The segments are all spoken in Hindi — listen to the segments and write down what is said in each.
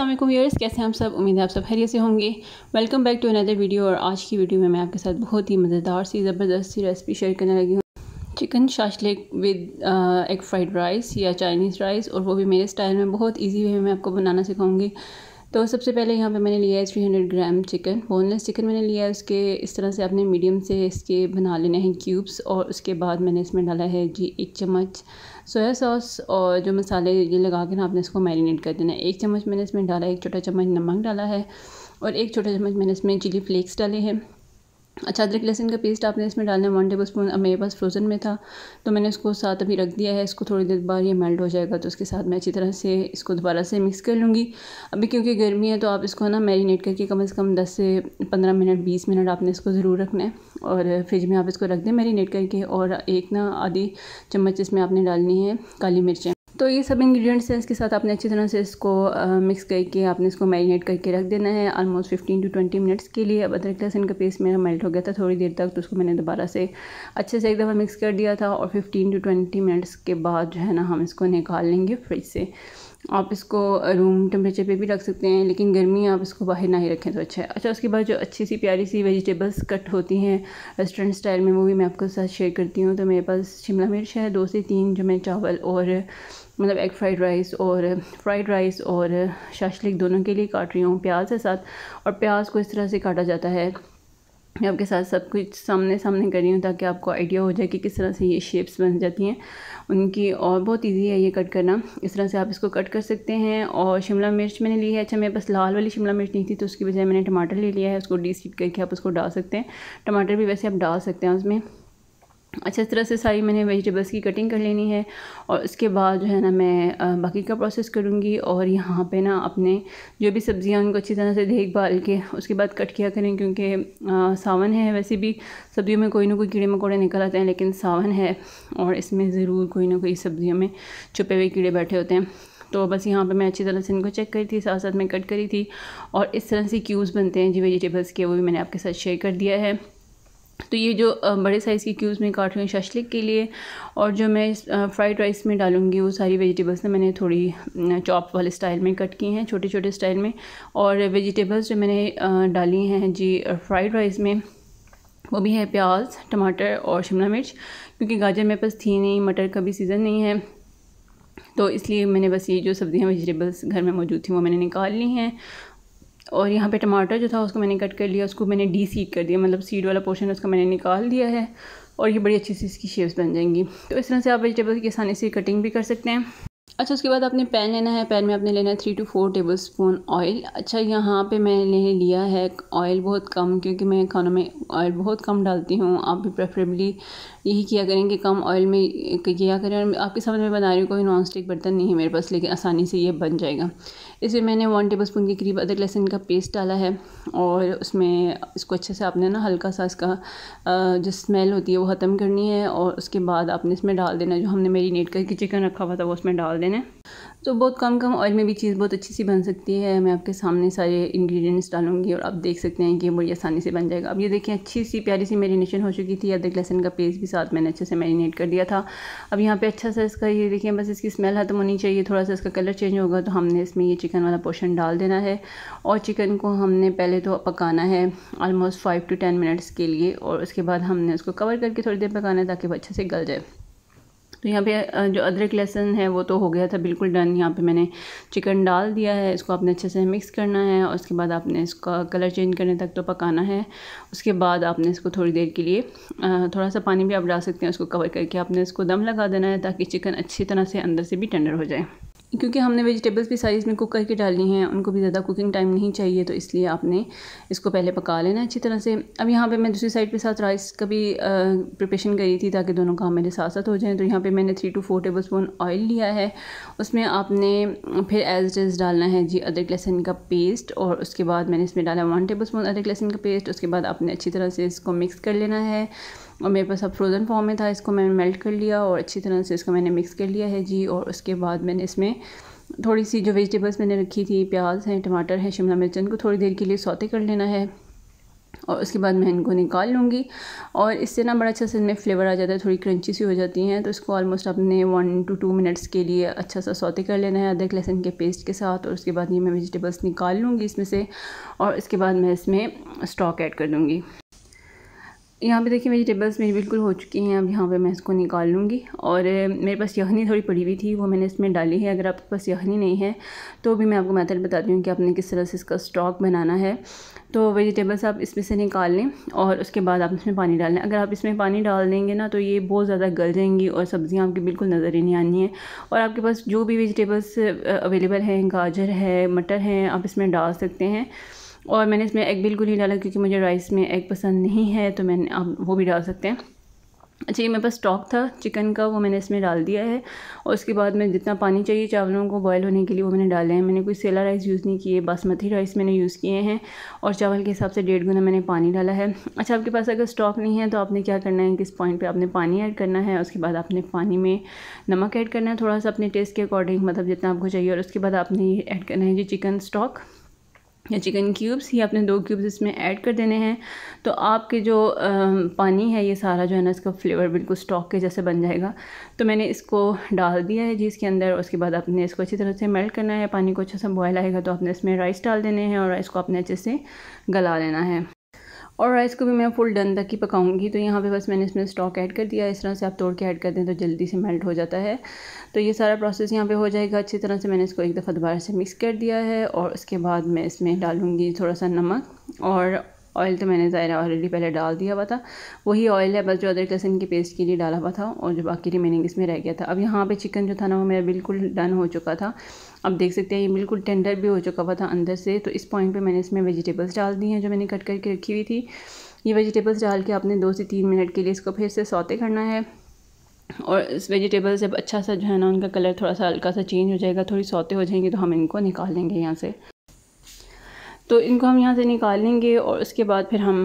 असलम यूर्स कैसे हम सब उम्मीद है आप सब हरिये से होंगे welcome back to another video और आज की वीडियो में मैं आपके साथ बहुत ही मज़ेदार सी ज़बरदस्त सी रेसिपी शेयर करने लगी हूँ chicken shashlik with egg fried rice या चाइनीज़ राइस और वो भी मेरे स्टाइल में बहुत इजी वे में आपको बनाना सिखाऊंगी तो सबसे पहले यहाँ पे मैंने लिया है three hundred gram chicken boneless chicken मैंने लिया है उसके इस तरह से आपने मीडियम से इसके बना लेने हैं क्यूब्स और उसके बाद मैंने इसमें डाला है जी एक चम्मच सोया सॉस और जो मसाले ये लगा के ना आपने इसको मैरिनेट कर देना है एक चम्मच मैंने इसमें डाला है एक छोटा चम्मच नमक डाला है और एक छोटा चम्मच मैंने इसमें चिली फ्लेक्स डाले हैं अच्छा अदरक लहसुन का पेस्ट आपने इसमें डालना है वन टेबल स्पून अब मेरे पास फ्रोज़न में था तो मैंने इसको साथ अभी रख दिया है इसको थोड़ी देर बाद ये मेल्ट हो जाएगा तो उसके साथ मैं अच्छी तरह से इसको दोबारा से मिक्स कर लूँगी अभी क्योंकि गर्मी है तो आप इसको है ना मैरिनेट करके कम अज़ कम दस से पंद्रह मिनट बीस मिनट आपने इसको ज़रूर रखना है और फ्रिज में आप इसको रख दें मैरीनेट करके और एक ना आधी चम्मच इसमें आपने डालनी है काली मिर्चें तो ये सब इंग्रेडिएंट्स हैं इसके साथ आपने अच्छी तरह से इसको मिक्स करके आपने इसको मैरिनेट करके रख देना है almost fifteen to twenty minutes के लिए अब अदरक लहसन का पेस्ट मेरा मेल्ट हो गया था थोड़ी देर तक तो उसको मैंने दोबारा से अच्छे से एक दफ़ा मिक्स कर दिया था और फिफ्टीन टू ट्वेंटी मिनट्स के बाद जो है ना हम इसको निकाल लेंगे फ्रिज से आप इसको रूम टेम्परेचर पे भी रख सकते हैं लेकिन गर्मी आप इसको बाहर ना ही रखें तो अच्छा है अच्छा उसके बाद जो अच्छी सी प्यारी सी वेजिटेबल्स कट होती हैं रेस्टोरेंट स्टाइल में वो भी मैं आपके साथ शेयर करती हूँ तो मेरे पास शिमला मिर्च है दो से तीन जो मैं चावल और मतलब एग फ्राइड राइस और फ्राइड राइस और शाशलिक दोनों के लिए काट रही हूँ प्याज के साथ और प्याज को इस तरह से काटा जाता है मैं आपके साथ सब कुछ सामने सामने करी हूँ ताकि आपको आइडिया हो जाए कि किस तरह से ये शेप्स बन जाती हैं उनकी और बहुत इजी है ये कट करना इस तरह से आप इसको कट कर सकते हैं और शिमला मिर्च मैंने ली है अच्छा मेरे पास लाल वाली शिमला मिर्च नहीं थी तो उसकी बजाय मैंने टमाटर ले लिया है उसको डी करके आप उसको डाल सकते हैं टमाटर भी वैसे आप डाल सकते हैं उसमें अच्छा तरह से सारी मैंने वेजिटेबल्स की कटिंग कर लेनी है और उसके बाद जो है ना मैं बाकी का प्रोसेस करूँगी और यहाँ पे ना अपने जो भी सब्ज़ियाँ उनको अच्छी तरह से देखभाल के उसके बाद कट किया करें क्योंकि सावन है वैसे भी सब्ज़ियों में कोई ना कोई कीड़े मकोड़े निकल आते हैं लेकिन सावन है और इसमें ज़रूर कोई ना कोई सब्ज़ियों में छुपे हुए कीड़े बैठे होते हैं तो बस यहाँ पे मैं अच्छी तरह से इनको चेक करी थी साथ साथ में कट करी थी और इस तरह से क्यूज़ बनते हैं जी वेजिटेबल्स के वो भी मैंने आपके साथ शेयर कर दिया है तो ये जो बड़े साइज़ के क्यूब्स में काट रही हूँ शशलिक के लिए और जो मैं फ्राइड राइस में डालूँगी वो सारी वेजिटेबल्स ना मैंने थोड़ी चॉप वाले स्टाइल में कट की हैं छोटे छोटे स्टाइल में और वेजिटेबल्स जो मैंने डाली हैं जी फ्राइड राइस में वो भी है प्याज टमाटर और शिमला मिर्च क्योंकि गाजर मेरे पास थी नहीं मटर का भी सीज़न नहीं है तो इसलिए मैंने बस ये जो सब्ज़ियाँ वेजिटेबल्स घर में मौजूद थी वो मैंने निकाल ली हैं और यहाँ पे टमाटर जो था उसको मैंने कट कर लिया उसको मैंने डी सीड कर दिया मतलब सीड वाला पोर्शन उसका मैंने निकाल दिया है और ये बड़ी अच्छी सी इसकी शेप्स बन जाएंगी तो इस तरह से आप वेजिटेबल की आसानी से कटिंग भी कर सकते हैं अच्छा उसके बाद आपने पैन लेना है पैन में आपने लेना है three to four tablespoon oil अच्छा यहाँ पे मैंने लिया है ऑयल बहुत कम क्योंकि मैं खानों में ऑयल बहुत कम डालती हूँ आप भी प्रेफरेबली यही किया करें कि कम ऑयल में किया करें और आपके सामने मैं बना रही हूँ कोई नॉन स्टिक बर्तन नहीं है मेरे पास लेकिन आसानी से ये बन जाएगा इसमें मैंने वन टेबल स्पून के करीब अदरक लहसुन का पेस्ट डाला है और उसमें इसको अच्छे से आपने ना हल्का सा इसका जो स्मेल होती है वो ख़त्म करनी है और उसके बाद आपने इसमें डाल देना जो हमने मेरी नेट करके चिकन रखा हुआ था वो उसमें डाल डाल देना है तो बहुत कम कम ऑयल में भी चीज़ बहुत अच्छी सी बन सकती है मैं आपके सामने सारे इंग्रेडिएंट्स डालूंगी और आप देख सकते हैं कि बड़ी आसानी से बन जाएगा अब ये देखें अच्छी सी प्यारी सी मेरीनेशन हो चुकी थी अदरक लहसन का पेस्ट भी साथ मैंने अच्छे से मेरीनेट कर दिया था अब यहाँ पर अच्छा सा इसका ये देखिए बस इसकी स्मेल ख़त्म होनी चाहिए थोड़ा सा इसका कलर चेंज होगा तो हमने इसमें ये चिकन वाला पोर्शन डाल देना है और चिकन को हमने पहले तो पकाना है almost five to ten minutes के लिए और उसके बाद हमने उसको कवर करके थोड़ी देर पकाना है ताकि वो अच्छे से गल जाए तो यहाँ पे जो अदरक लहसन है वो तो हो गया था बिल्कुल डन यहाँ पे मैंने चिकन डाल दिया है इसको आपने अच्छे से मिक्स करना है और उसके बाद आपने इसका कलर चेंज करने तक तो पकाना है उसके बाद आपने इसको थोड़ी देर के लिए थोड़ा सा पानी भी आप डाल सकते हैं उसको कवर करके आपने इसको दम लगा देना है ताकि चिकन अच्छी तरह से अंदर से भी टेंडर हो जाए क्योंकि हमने वेजिटेबल्स भी सारी इसमें कुक करके डालनी है उनको भी ज़्यादा कुकिंग टाइम नहीं चाहिए तो इसलिए आपने इसको पहले पका लेना अच्छी तरह से अब यहाँ पे मैं दूसरी साइड पे साथ राइस का भी प्रिपरेशन करी थी ताकि दोनों काम मेरे साथ साथ हो जाएं तो यहाँ पे मैंने three to four tablespoon oil लिया है उसमें आपने फिर एज इज डालना है जी अदरक लहसुन का पेस्ट और उसके बाद मैंने इसमें डाला वन टेबल स्पून अदरक लहसुन का पेस्ट उसके बाद आपने अच्छी तरह से इसको मिक्स कर लेना है और मेरे पास अब फ्रोज़न फॉर्म में था इसको मैंने मेल्ट कर लिया और अच्छी तरह से इसको मैंने मिक्स कर लिया है जी और उसके बाद मैंने इसमें थोड़ी सी जो वेजिटेबल्स मैंने रखी थी प्याज हैं टमाटर हैं शिमला मिर्च इनको थोड़ी देर के लिए सौते कर लेना है और उसके बाद मैं इनको निकाल लूँगी और इससे ना बड़ा अच्छा सा इनमें फ्लेवर आ जाता है थोड़ी क्रंची सी हो जाती हैं तो इसको ऑलमोस्ट आपने वन टू टू मिनट्स के लिए अच्छा सा सौते कर लेना है अदरक लहसुन के पेस्ट के साथ और उसके बाद ये मैं वेजिटेबल्स निकाल लूँगी इसमें से और इसके बाद मैं इसमें स्टॉक ऐड कर दूँगी यहाँ पे देखिए वेजिटेबल्स मेरी बिल्कुल हो चुकी हैं अब यहाँ पे मैं इसको निकाल लूँगी और मेरे पास यखनी थोड़ी पड़ी हुई थी वो मैंने इसमें डाली है अगर आपके पास यखनी नहीं है तो भी मैं आपको मेथड बताती हूँ कि आपने किस तरह से इसका स्टॉक बनाना है तो वेजिटेबल्स आप इसमें से निकाल लें और उसके बाद आप इसमें पानी डालें अगर आप इसमें पानी डाल देंगे ना तो ये बहुत ज़्यादा गल जाएंगी और सब्ज़ियाँ आपकी बिल्कुल नज़र ही नहीं आनी है और आपके पास जो भी वेजिटेबल्स अवेलेबल हैं गाजर है मटर हैं आप इसमें डाल सकते हैं और मैंने इसमें एग बिल्कुल नहीं डाला क्योंकि मुझे राइस में एग पसंद नहीं है तो मैंने आप वो भी डाल सकते हैं अच्छा ये मेरे पास स्टॉक था चिकन का वो मैंने इसमें डाल दिया है और उसके बाद में जितना पानी चाहिए चावलों को बॉयल होने के लिए वो मैंने डाले हैं मैंने कोई सेला राइस यूज़ नहीं किए बासमती राइस मैंने यूज़ किए हैं और चावल के हिसाब से डेढ़ गुना मैंने पानी डाला है अच्छा आपके पास अगर स्टॉक नहीं है तो आपने क्या करना है किस पॉइंट पर आपने पानी ऐड करना है उसके बाद आपने पानी में नमक ऐड करना है थोड़ा सा अपने टेस्ट के अकॉर्डिंग मतलब जितना आपको चाहिए और उसके बाद आपने ऐड करना है जी चिकन स्टॉक या चिकन क्यूब्स ये आपने दो क्यूब्स इसमें ऐड कर देने हैं तो आपके जो पानी है ये सारा जो है ना इसका फ्लेवर बिल्कुल स्टॉक के जैसे बन जाएगा तो मैंने इसको डाल दिया है जी इसके अंदर उसके बाद आपने इसको अच्छी तरह से मेल्ट करना है पानी को अच्छा सा बॉयल आएगा तो आपने इसमें राइस डाल देने हैं और राइस को आपने अच्छे से गला लेना है और राइस को भी मैं फुल डन तक ही पकाऊंगी तो यहाँ पे बस मैंने इसमें स्टॉक ऐड कर दिया इस तरह से आप तोड़ के ऐड कर दें तो जल्दी से मेल्ट हो जाता है तो ये सारा प्रोसेस यहाँ पे हो जाएगा अच्छी तरह से मैंने इसको एक दफ़ा दोबारा से मिक्स कर दिया है और उसके बाद मैं इसमें डालूँगी थोड़ा सा नमक और ऑयल तो मैंने ज़ाहिर ऑलरेडी पहले डाल दिया हुआ था वही ऑयल है बस जो अदरक लहसन की पेस्ट के लिए डाला हुआ था और जो बाकी रिमेनिंग इसमें रह गया था अब यहाँ पे चिकन जो था ना वो मेरा बिल्कुल डन हो चुका था अब देख सकते हैं ये बिल्कुल टेंडर भी हो चुका हुआ था अंदर से तो इस पॉइंट पर मैंने इसमें वेजिटेबल्स डाल दी हैं जो मैंने कट करके रखी हुई थी ये वेजिटेबल्स डाल के आपने दो से तीन मिनट के लिए इसको फिर से सौते करना है और इस वेजिटेबल्स जब अच्छा सा जो है ना उनका कलर थोड़ा सा हल्का सा चेंज हो जाएगा थोड़ी सौते हो जाएंगे तो हम इनको निकाल लेंगे यहाँ से तो इनको हम यहाँ से निकालेंगे और उसके बाद फिर हम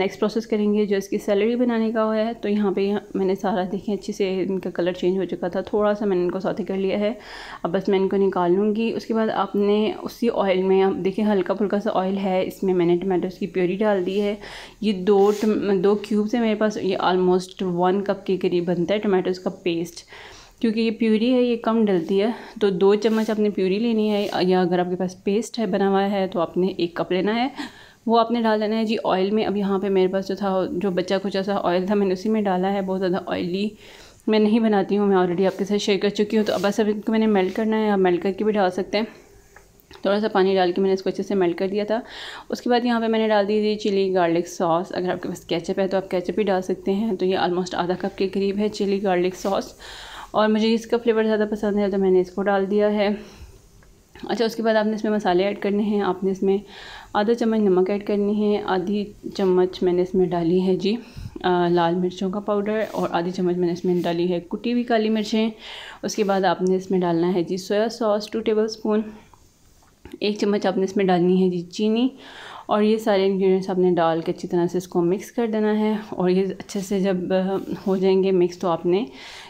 नेक्स्ट प्रोसेस करेंगे जो इसकी सैलरी बनाने का है तो यहाँ पे मैंने सारा देखें अच्छे से इनका कलर चेंज हो चुका था थोड़ा सा मैंने इनको ही कर लिया है अब बस मैं इनको निकाल लूँगी उसके बाद आपने उसी ऑयल में आप देखें हल्का फुल्का सा ऑयल है इसमें मैंने टमाटोज़ की प्योरी डाल दी है ये दो दो क्यूब्स है मेरे पास ये आलमोस्ट वन कप के करीब बनता है टमाटोज़ का पेस्ट क्योंकि ये प्यूरी है ये कम डलती है तो दो चम्मच आपने प्यूरी लेनी है या अगर आपके पास पेस्ट है बना हुआ है तो आपने एक कप लेना है वो आपने डाल देना है जी ऑयल में अब यहाँ पे मेरे पास जो था जो बच्चा कुछ ऐसा ऑयल था मैंने उसी में डाला है बहुत ज़्यादा ऑयली मैं नहीं बनाती हूँ मैं ऑलरेडी आपके साथ शेयर कर चुकी हूँ तो अब सब इनको मैंने मेल्ट करना है आप मेल्ट करके भी डाल सकते हैं थोड़ा सा पानी डाल के मैंने इसको अच्छे से मेल्ट कर दिया था उसके बाद यहाँ पे मैंने डाल दी थी चिली गार्लिक सॉस अगर आपके पास कैचअप है तो आप कैचअप भी डाल सकते हैं तो ये आलमोस्ट आधा कप के करीब है चिली गार्लिक सॉस और मुझे इसका फ्लेवर ज़्यादा पसंद है तो मैंने इसको डाल दिया है अच्छा उसके बाद आपने इसमें मसाले ऐड करने हैं आपने इसमें आधा चम्मच नमक ऐड करनी है आधी चम्मच मैंने इसमें डाली है जी आ, लाल मिर्चों का पाउडर और आधी चम्मच मैंने इसमें डाली है कुटी हुई काली मिर्चें उसके बाद आपने इसमें डालना है जी soya sauce two tablespoon एक चम्मच आपने इसमें डालनी है जी चीनी और ये सारे इंग्रेडिएंट्स आपने डाल के अच्छी तरह से इसको मिक्स कर देना है और ये अच्छे से जब हो जाएंगे मिक्स तो आपने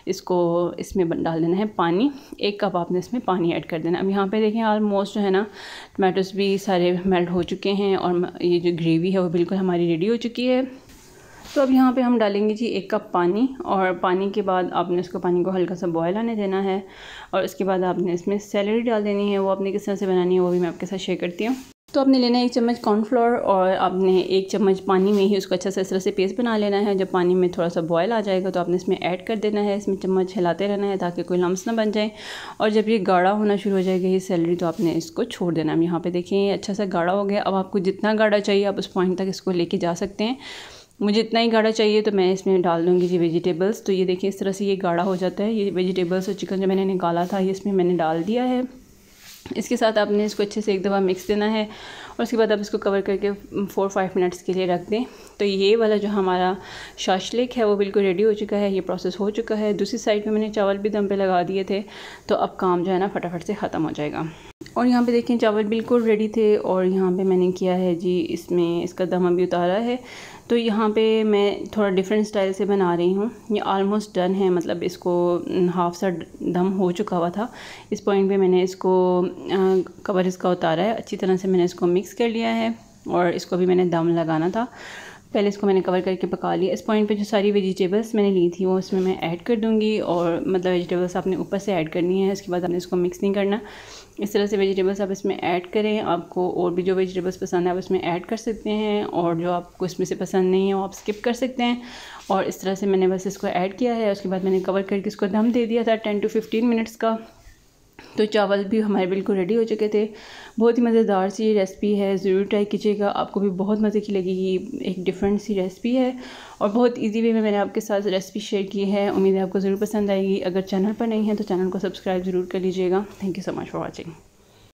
इसको इसमें डाल देना है पानी एक कप आपने इसमें पानी ऐड कर देना अब यहाँ पे देखें ऑलमोस्ट जो है ना टमाटोस भी सारे मेल्ट हो चुके हैं और ये जो ग्रेवी है वो बिल्कुल हमारी रेडी हो चुकी है तो अब यहाँ पे हम डालेंगे जी एक कप पानी और पानी के बाद आपने इसको पानी को हल्का सा बॉयल आने देना है और उसके बाद आपने इसमें सैलरी डाल देनी है वो आपने किस तरह से बनानी है वो भी मैं आपके साथ शेयर करती हूँ तो आपने लेना है एक चम्मच कॉर्नफ्लोर और आपने एक चम्मच पानी में ही उसको अच्छा से इस तरह से पेस्ट बना लेना है जब पानी में थोड़ा सा बॉयल आ जाएगा तो आपने इसमें ऐड कर देना है इसमें चम्मच हिलाते रहना है ताकि कोई लम्स ना बन जाए और जब ये गाढ़ा होना शुरू हो जाएगा ये सैलरी तो आपने इसको छोड़ देना है यहाँ पर देखें ये अच्छा सा गाढ़ा हो गया अब आपको जितना गाढ़ा चाहिए आप उस पॉइंट तक इसको लेके जा सकते हैं मुझे इतना ही गाढ़ा चाहिए तो मैं इसमें डाल दूँगी जी वेजिटेबल्स तो ये देखिए इस तरह से ये गाढ़ा हो जाता है ये वेजिटेबल्स और चिकन जो मैंने निकाला था ये इसमें मैंने डाल दिया है इसके साथ आपने इसको अच्छे से एक दफ़ा मिक्स देना है और उसके बाद आप इसको कवर करके फ़ोर फाइव मिनट्स के लिए रख दें तो ये वाला जो हमारा शाशलिक है वो बिल्कुल रेडी हो चुका है ये प्रोसेस हो चुका है दूसरी साइड में मैंने चावल भी दम पे लगा दिए थे तो अब काम जो है ना फटाफट से ख़त्म हो जाएगा और यहाँ पे देखें चावल बिल्कुल रेडी थे और यहाँ पे मैंने किया है जी इसमें इसका दम अभी उतारा है तो यहाँ पे मैं थोड़ा डिफरेंट स्टाइल से बना रही हूँ ये ऑलमोस्ट डन है मतलब इसको हाफ सा दम हो चुका हुआ था इस पॉइंट पे मैंने इसको कवर इसका उतारा है अच्छी तरह से मैंने इसको मिक्स मिक्स कर लिया है और इसको भी मैंने दम लगाना था पहले इसको मैंने कवर करके पका लिया इस पॉइंट पे जो सारी वेजिटेबल्स मैंने ली थी वो इसमें मैं ऐड कर दूंगी और मतलब वेजिटेबल्स आपने ऊपर से ऐड करनी है इसके बाद आपने इसको मिक्स नहीं करना इस तरह से वेजिटेबल्स आप इसमें ऐड करें आपको और भी जो वेजिटेबल्स पसंद है आप इसमें ऐड कर सकते हैं और जो आपको इसमें से पसंद नहीं है वो आप स्किप कर सकते हैं और इस तरह से मैंने बस इसको ऐड किया है उसके बाद मैंने कवर करके इसको दम दे दिया था टेन टू फिफ्टीन मिनट्स का तो चावल भी हमारे बिल्कुल रेडी हो चुके थे बहुत ही मज़ेदार सी रेसिपी है ज़रूर ट्राई कीजिएगा आपको भी बहुत मज़े की लगेगी एक डिफरेंट सी रेसिपी है और बहुत इजी वे में मैंने आपके साथ रेसिपी शेयर की है उम्मीद है आपको ज़रूर पसंद आएगी अगर चैनल पर नहीं है तो चैनल को सब्सक्राइब ज़रूर कर लीजिएगा thank you so much for watching